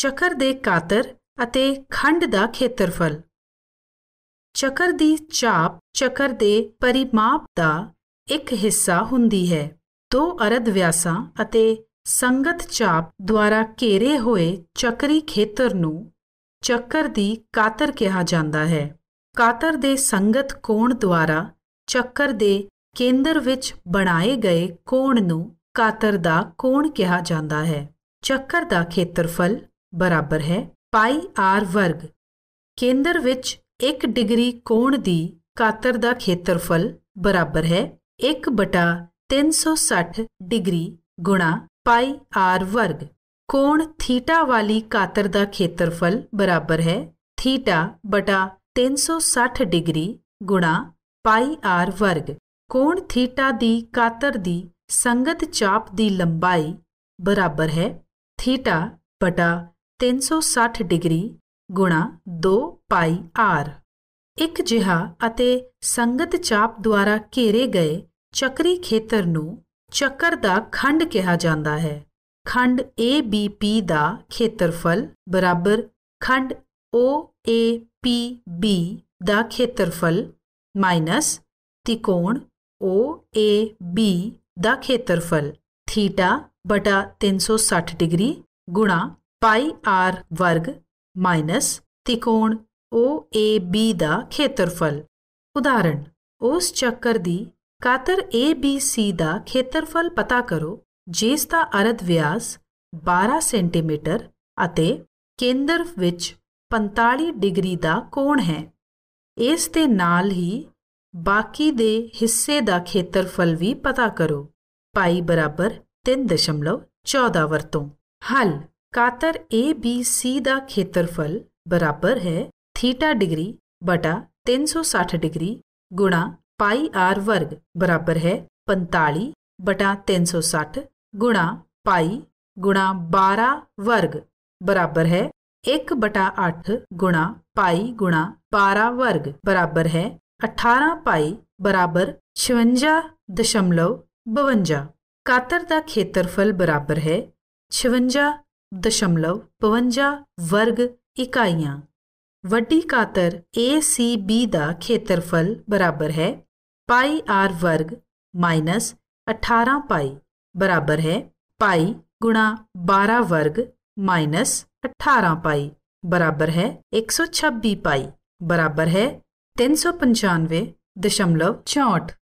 ਚੱਕਰ ਦੇ ਕਾਤਰ ਅਤੇ ਖੰਡ ਦਾ ਖੇਤਰਫਲ ਚੱਕਰ ਦੀ ਚਾਪ ਚੱਕਰ ਦੇ ਪਰਿਮਾਪ ਦਾ ਇੱਕ ਹਿੱਸਾ ਹੁੰਦੀ ਹੈ ਦੋ ਅਰਧ ਵਿਆਸਾਂ ਅਤੇ ਸੰਗਤ ਚਾਪ ਦੁਆਰਾ ਘੇਰੇ ਹੋਏ ਚੱਕਰੀ ਖੇਤਰ ਨੂੰ ਚੱਕਰ ਦੀ ਕਾਤਰ ਕਿਹਾ ਜਾਂਦਾ ਹੈ ਕਾਤਰ ਦੇ ਸੰਗਤ ਕੋਣ ਦੁਆਰਾ ਚੱਕਰ ਦੇ ਕੇਂਦਰ ਵਿੱਚ ਬਣਾਏ ਗਏ ਕੋਣ ਨੂੰ ਕਾਤਰ ਦਾ ਕੋਣ ਕਿਹਾ ਜਾਂਦਾ ਹੈ ਚੱਕਰ ਦਾ ਖੇਤਰਫਲ ਬਰਾਬਰ ਹੈ ਪਾਈ ਆਰ ਵਰਗ ਕੇਂਦਰ ਵਿੱਚ 1 ਡਿਗਰੀ ਕੋਣ ਦੀ ਕਾਤਰ ਦਾ ਖੇਤਰਫਲ ਬਰਾਬਰ ਹੈ 1/360 ਡਿਗਰੀ ਗੁਣਾ ਪਾਈ ਆਰ ਵਰਗ ਕੋਣ ਥੀਟਾ ਵਾਲੀ ਕਾਤਰ ਦਾ ਖੇਤਰਫਲ ਬਰਾਬਰ ਹੈ ਥੀਟਾ/360 ਡਿਗਰੀ ਗੁਣਾ ਪਾਈ ਆਰ ਵਰਗ ਕੋਣ ਥੀਟਾ ਦੀ ਕਾਤਰ ਦੀ ਸੰਗਤ ਚਾਪ ਦੀ ਲੰਬਾਈ ਬਰਾਬਰ ਹੈ ਥੀਟਾ/360 360 ਡਿਗਰੀ 2 ਪਾਈ r ਇੱਕ ਜਿਹਾ ਅਤੇ ਸੰਗਤ ਚਾਪ ਦੁਆਰਾ ਘੇਰੇ ਗਏ ਚੱਕਰੀ ਖੇਤਰ ਨੂੰ ਚੱਕਰ ਦਾ ਖੰਡ ਕਿਹਾ ਜਾਂਦਾ ਹੈ ਖੰਡ ABP ਦਾ ਖੇਤਰਫਲ ਬਰਾਬਰ ਖੰਡ OAPB ਦਾ ਖੇਤਰਫਲ ਮਾਈਨਸ ਤਿਕੋਣ OAB ਦਾ ਖੇਤਰਫਲ ਥੀਟਾ 360 ਡਿਗਰੀ ਪਾਈ ਆਰ ਵਰਗ ਮਾਈਨਸ ਤਿਕੋਣ OAB ਦਾ ਖੇਤਰਫਲ ਉਦਾਹਰਣ ਉਸ ਚੱਕਰ ਦੀ ਕਾਤਰ ABC ਦਾ ਖੇਤਰਫਲ ਪਤਾ ਕਰੋ ਜਿਸ ਦਾ ਅਰਧ ਵਿਆਸ 12 ਸੈਂਟੀਮੀਟਰ ਅਤੇ ਕੇਂਦਰ ਵਿੱਚ 45 ਡਿਗਰੀ ਦਾ ਕੋਣ ਹੈ ਇਸ ਦੇ ਨਾਲ ਹੀ ਬਾਕੀ ਦੇ ਹਿੱਸੇ ਦਾ ਖੇਤਰਫਲ ਵੀ ਪਤਾ ਕਰੋ ਪਾਈ ਬਰਾਬਰ 3.14 ਵਰਤੋਂ ਹੱਲ कातर ए बी सी का खेत्रफल बराबर है थीटा डिग्री बटा तीन सौ साठ डिग्री गुणा पाई आर वर्ग बराबर है 45 बटा 360 गुणा पाई गुणा 12 वर्ग बराबर है एक बटा अठ गुणा पाई गुणा बारह वर्ग बराबर है अठारह पाई बराबर छवंजा दशमलव बवंजा कातर का क्षेत्रफल बराबर है छवंजा दशमलव बवंजा वर्ग इकाइया वी कातर ए सी बी का खेत्रफल बराबर है पाई आर वर्ग माइनस अठारह पाई बराबर है पाई गुणा बारह वर्ग माइनस अठारह पाई बराबर है एक सौ छब्बी पाई बराबर है तीन सौ पचानवे दशमलव चौंठ